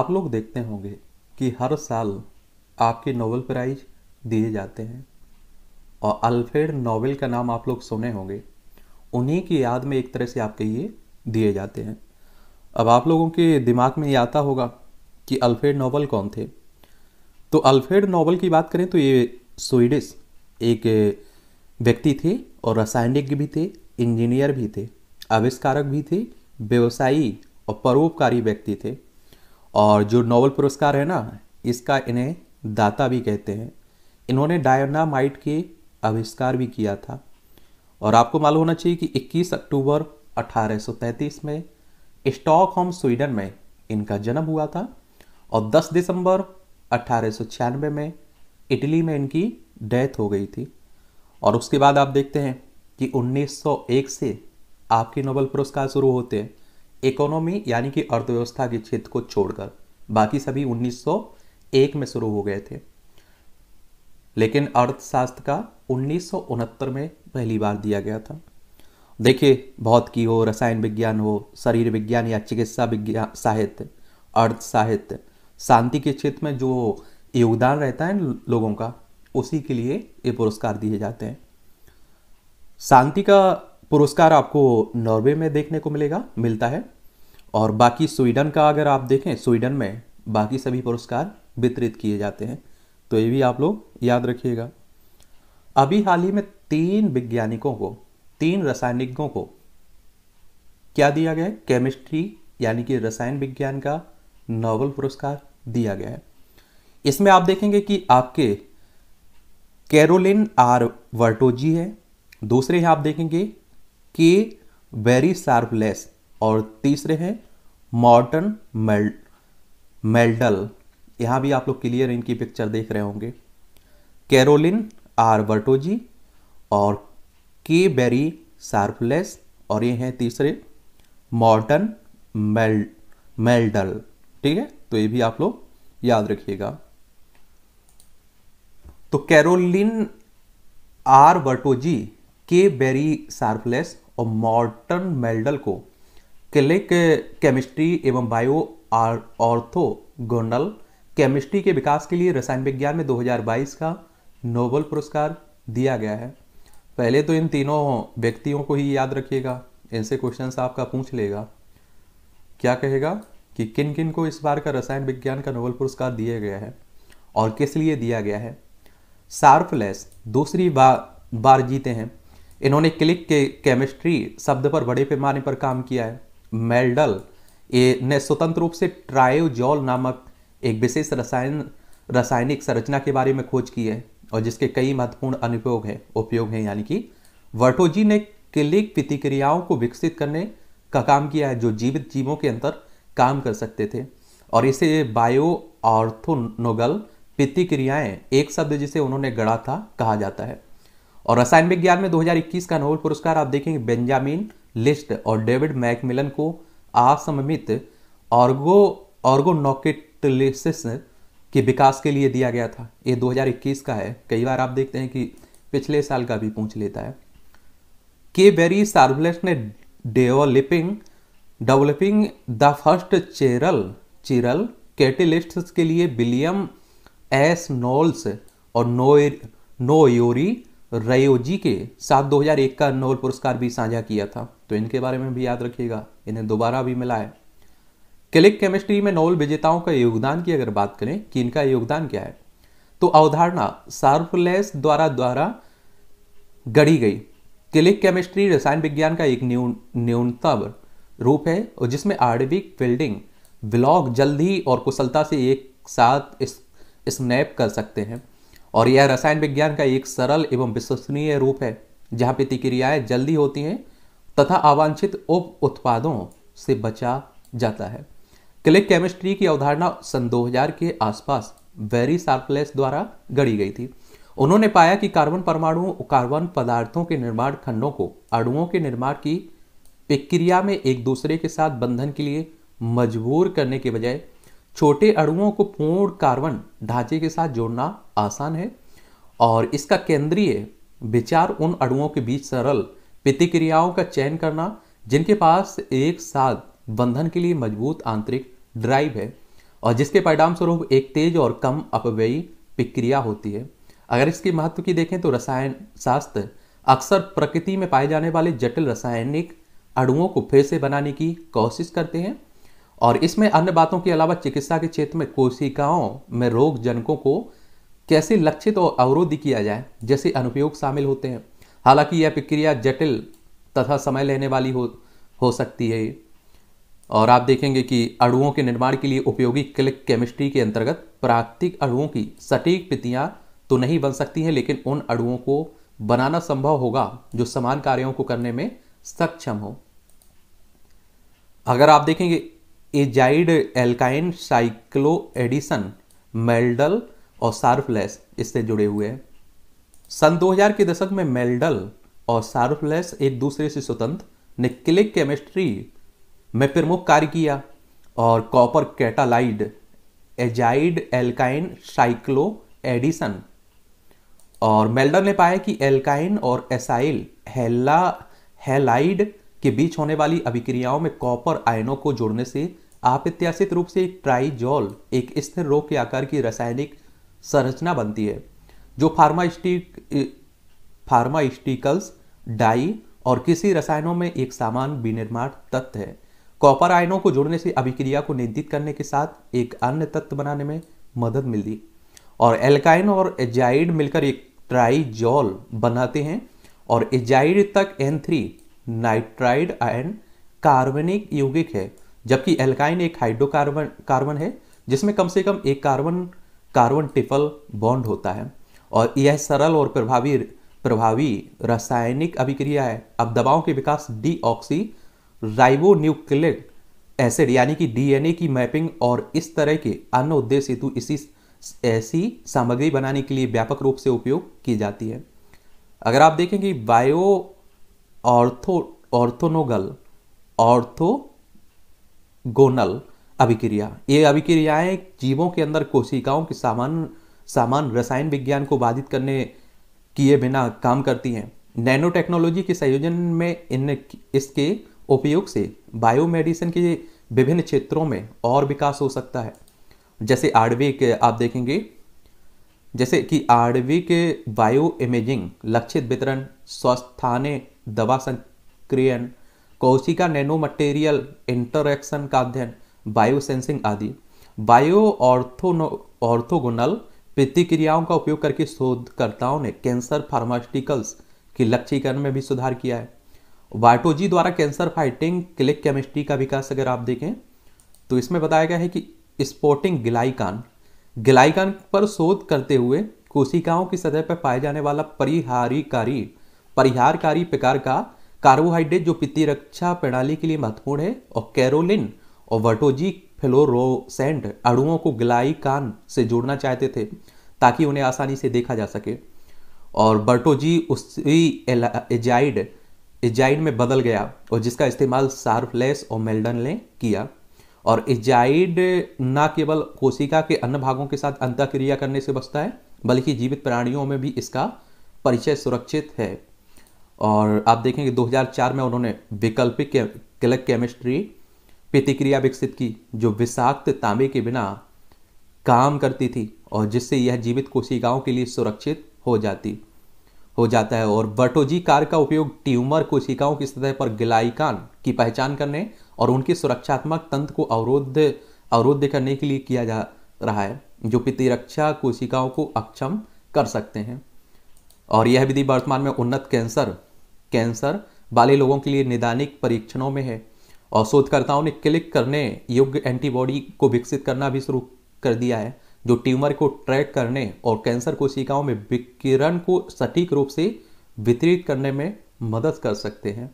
आप लोग देखते होंगे कि हर साल आपके नोबेल प्राइज दिए जाते हैं और अल्फ्रेड नोबेल का नाम आप लोग सुने होंगे उन्हीं की याद में एक तरह से आपके ये दिए जाते हैं अब आप लोगों के दिमाग में ये आता होगा कि अल्फ्रेड नोबेल कौन थे तो अल्फ्रेड नोबेल की बात करें तो ये स्वीडिश एक व्यक्ति थे और रासायनिक भी थे इंजीनियर भी थे आविष्कारक भी थे व्यवसायी और परोपकारी व्यक्ति थे और जो नोबल पुरस्कार है ना इसका इन्हें दाता भी कहते हैं इन्होंने डायनामाइट के आविष्कार भी किया था और आपको मालूम होना चाहिए कि 21 अक्टूबर 1833 में स्टॉकहोम स्वीडन में इनका जन्म हुआ था और 10 दिसंबर अट्ठारह में इटली में इनकी डेथ हो गई थी और उसके बाद आप देखते हैं कि 1901 से आपके नोबल पुरस्कार शुरू होते हैं इकोनॉमी यानी कि अर्थव्यवस्था के क्षेत्र को छोड़कर बाकी सभी 1901 में शुरू हो गए थे लेकिन अर्थशास्त्र का उन्नीस में पहली बार दिया गया था देखिए की हो रसायन विज्ञान हो शरीर विज्ञान या चिकित्सा विज्ञान साहित्य अर्थ साहित्य शांति के क्षेत्र में जो योगदान रहता है लोगों का उसी के लिए ये पुरस्कार दिए जाते हैं शांति का पुरस्कार आपको नॉर्वे में देखने को मिलेगा मिलता है और बाकी स्वीडन का अगर आप देखें स्वीडन में बाकी सभी पुरस्कार वितरित किए जाते हैं तो ये भी आप लोग याद रखिएगा अभी हाल ही में तीन वैज्ञानिकों को तीन रसायनिकों को क्या दिया गया है केमिस्ट्री यानी कि रसायन विज्ञान का नोबल पुरस्कार दिया गया है इसमें आप देखेंगे कि आपके कैरोलिन आर वर्टोजी है दूसरे हैं आप देखेंगे के वेरी शार्पलेस और तीसरे हैं मॉडर्न मेल मेल्डल यहाँ भी आप लोग क्लियर इनकी पिक्चर देख रहे होंगे कैरोलिन आर बर्टोजी और के बेरी सार्फलेस और ये हैं तीसरे मॉडर्न मेल मेल्डल ठीक है तो ये भी आप लोग याद रखिएगा तो Carolyn R Bertozzi K Barry Sharpless और मॉर्टन मेल्डल को क्लिक केमिस्ट्री एवं बायो ऑर्थोगोनल केमिस्ट्री के विकास के लिए रसायन विज्ञान में 2022 का नोबल पुरस्कार दिया गया है पहले तो इन तीनों व्यक्तियों को ही याद रखिएगा इनसे क्वेश्चन आपका पूछ लेगा क्या कहेगा कि किन किन को इस बार का रसायन विज्ञान का नोबल पुरस्कार दिया गया है और किस लिए दिया गया है सार्फलेस दूसरी बार बार जीते हैं इन्होंने क्लिक के केमिस्ट्री शब्द पर बड़े पैमाने पर काम किया है मेल्डल ने स्वतंत्र रूप से ट्रायोजॉल नामक एक विशेष रसायन रासायनिक संरचना के बारे में खोज की है और जिसके कई महत्वपूर्ण अनुपयोग हैं उपयोग हैं यानी कि वर्टोजी ने क्लिक प्रतिक्रियाओं को विकसित करने का काम किया है जो जीवित जीवों के अंतर काम कर सकते थे और इसे बायो ऑर्थोनोगल प्रतिक्रियाएं एक शब्द जिसे उन्होंने गढ़ा था कहा जाता है और रसायन विज्ञान में 2021 का नोबेल पुरस्कार आप देखेंगे बेंजामिन लिस्ट और डेविड मैकमिलन को असममित ऑर्गो ऑर्गोनोकेटलिस के विकास के लिए दिया गया था ये 2021 का है कई बार आप देखते हैं कि पिछले साल का भी पूछ लेता है के बेरी सार्वलेस ने developing developing the first chiral chiral catalyst के लिए विलियम एस नोल्स और नो नोयोरी रयोजी के साथ 2001 का नोबल पुरस्कार भी साझा किया था तो इनके बारे में भी याद रखिएगा इन्हें दोबारा भी मिला है क्लिक केमिस्ट्री में नोबल विजेताओं का योगदान की अगर बात करें कि इनका योगदान क्या है तो अवधारणा सार्फलेस द्वारा द्वारा गढ़ी गई क्लिक केमिस्ट्री रसायन विज्ञान का एक न्यूनतम रूप है और जिसमें आणविक फील्डिंग ब्लॉग जल्दी और कुशलता से एक साथ स्नैप कर सकते हैं और यह रसायन विज्ञान का एक सरल एवं विश्वसनीय रूप है जहाँ प्रतिक्रियाएं जल्दी होती हैं तथा अवांछित उप उत्पादों से बचा जाता है क्लिक केमिस्ट्री की अवधारणा सन 2000 के आसपास वेरी सार्पलेस द्वारा गढ़ी गई थी उन्होंने पाया कि कार्बन परमाणु कार्बन पदार्थों के निर्माण खंडों को अणुओं के निर्माण की प्रक्रिया में एक दूसरे के साथ बंधन के लिए मजबूर करने के बजाय छोटे अणुओं को पूर्ण कार्बन ढांचे के साथ जोड़ना आसान है और इसका केंद्रीय विचार उन अणुओं के बीच सरल प्रतिक्रियाओं का चयन करना जिनके पास एक साथ बंधन के लिए मजबूत आंतरिक ड्राइव है और जिसके परिणाम स्वरूप एक तेज और कम अपव्ययी प्रक्रिया होती है अगर इसके महत्व की देखें तो रसायन शास्त्र अक्सर प्रकृति में पाए जाने वाले जटिल रासायनिक अणुओं को फिर से बनाने की कोशिश करते हैं और इसमें अन्य बातों के अलावा चिकित्सा के क्षेत्र में कोशिकाओं में रोग जनकों को कैसे लक्षित और अवरोध किया जाए जैसे अनुपयोग शामिल होते हैं हालांकि यह प्रक्रिया जटिल तथा समय लेने वाली हो हो सकती है और आप देखेंगे कि अड़ुओं के निर्माण के लिए उपयोगी क्लिक केमिस्ट्री के अंतर्गत प्राकृतिक अड़ुओं की सटीक प्रतियां तो नहीं बन सकती हैं लेकिन उन अड़ुओं को बनाना संभव होगा जो समान कार्यों को करने में सक्षम हो अगर आप देखेंगे azide alkyne cycloaddition Meldal और सार्फलेस इससे जुड़े हुए हैं सन 2000 के दशक में मेल्डल और सार्फलेस एक दूसरे से स्वतंत्र निक्लिक केमिस्ट्री में प्रमुख कार्य किया और copper catalysed azide alkyne cycloaddition और मेल्डल ने पाया कि एल्काइन और एसाइल हेला हेलाइड के बीच होने वाली अभिक्रियाओं में कॉपर आयनों को जोड़ने से अप्रत्याशित रूप से ट्राइजॉल एक स्थिर रोग के आकार की रासायनिक संरचना बनती है जो फार्मास्टिक फार्मास्टिकल्स डाई और किसी रसायनों में एक सामान विनिर्माण तत्व है कॉपर आयनों को जोड़ने से अभिक्रिया को नियंत्रित करने के साथ एक अन्य तत्व बनाने में मदद मिलती और एल्काइन और एजाइड मिलकर एक ट्राइजॉल बनाते हैं और एजाइड तक एन थ्री नाइट्राइड आयन कार्बनिक यौगिक है जबकि एल्काइन एक हाइड्रोकार्बन कार्बन है जिसमें कम से कम एक कार्बन कार्बन टिपल बॉन्ड होता है और यह सरल और प्रभावी प्रभावी रासायनिक अभिक्रिया है अब दवाओं के विकास डी ऑक्सी राइबोन्यूक्लिक एसिड यानी कि डीएनए की मैपिंग और इस तरह के अन्य उद्देश्य हेतु इसी ऐसी सामग्री बनाने के लिए व्यापक रूप से उपयोग की जाती है अगर आप देखें कि बायो ऑर्थो ऑर्थोनोगल ऑर्थोगोनल अभिक्रिया ये अभिक्रियाएं जीवों के अंदर कोशिकाओं के सामान सामान रसायन विज्ञान को बाधित करने किए बिना काम करती हैं नैनो टेक्नोलॉजी के संयोजन में इन इसके उपयोग से बायोमेडिसिन के विभिन्न क्षेत्रों में और विकास हो सकता है जैसे आयुर्वेद आप देखेंगे जैसे कि आरवी के बायो इमेजिंग लक्षित वितरण स्वस्थाने दवा संक्रियन कोशिका नैनो मटेरियल इंटरैक्शन का अध्ययन बायोसेंसिंग आदि बायो ऑर्थोनो ऑर्थोगोनल प्रतिक्रियाओं का उपयोग करके शोधकर्ताओं ने कैंसर फार्मास्यूटिकल्स की लक्ष्यीकरण में भी सुधार किया है वाटोजी द्वारा कैंसर फाइटिंग क्लिक केमिस्ट्री का विकास अगर आप देखें तो इसमें बताया गया है कि स्पोर्टिंग ग्लाइकान ग्लाइकन पर शोध करते हुए कोशिकाओं की सतह पर पाए जाने वाला परिहारिकारी परिहारकारी प्रकार का कार्बोहाइड्रेट जो प्रतिरक्षा प्रणाली के लिए महत्वपूर्ण है और कैरोलिन और वर्टोजी फ्लोरोसेंट अणुओं को ग्लाइकान से जोड़ना चाहते थे ताकि उन्हें आसानी से देखा जा सके और बर्टोजी उसी एजाइड एजाइड में बदल गया और जिसका इस्तेमाल सार्फलेस और मेल्डन ने किया और एजाइड न केवल कोशिका के अन्य भागों के साथ अंतक्रिया करने से बचता है बल्कि जीवित प्राणियों में भी इसका परिचय सुरक्षित है और आप देखेंगे 2004 में उन्होंने वैकल्पिक क्लक केमिस्ट्री प्रतिक्रिया विकसित की जो विषाक्त तांबे के बिना काम करती थी और जिससे यह जीवित कोशिकाओं के लिए सुरक्षित हो जाती हो जाता है और बटोजी कार का उपयोग ट्यूमर कोशिकाओं की सतह पर ग्लाइकान की पहचान करने और उनके सुरक्षात्मक तंत्र को अवरोध अवरोध करने के लिए किया जा रहा है जो प्रतिरक्षा कोशिकाओं को अक्षम कर सकते हैं और यह विधि वर्तमान में उन्नत कैंसर कैंसर वाले लोगों के लिए निदानिक परीक्षणों में है और शोधकर्ताओं ने क्लिक करने योग्य एंटीबॉडी को विकसित करना भी शुरू कर दिया है जो ट्यूमर को ट्रैक करने और कैंसर कोशिकाओं में विकिरण को सटीक रूप से वितरित करने में मदद कर सकते हैं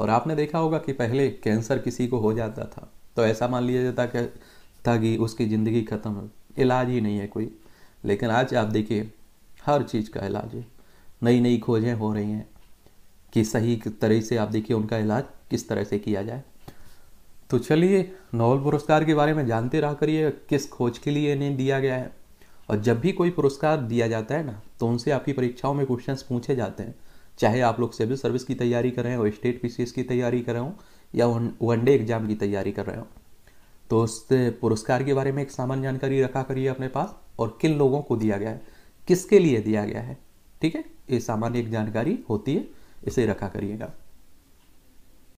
और आपने देखा होगा कि पहले कैंसर किसी को हो जाता था तो ऐसा मान लिया जाता कि था कि उसकी ज़िंदगी ख़त्म हो इलाज ही नहीं है कोई लेकिन आज आप देखिए हर चीज़ का इलाज है नई नई खोजें हो रही हैं कि सही तरह से आप देखिए उनका इलाज किस तरह से किया जाए तो चलिए नोबल पुरस्कार के बारे में जानते रह करिए किस खोज के लिए इन्हें दिया गया है और जब भी कोई पुरस्कार दिया जाता है ना तो उनसे आपकी परीक्षाओं में क्वेश्चंस पूछे जाते हैं चाहे आप लोग सिविल सर्विस की तैयारी कर रहे हो स्टेट पी की तैयारी कर रहे हो या वनडे एग्जाम की तैयारी कर रहे हो तो उस पुरस्कार के बारे में एक सामान्य जानकारी रखा करिए अपने पास और किन लोगों को दिया गया है किसके लिए दिया गया है ठीक है ये सामान्य एक जानकारी होती है इसे रखा करिएगा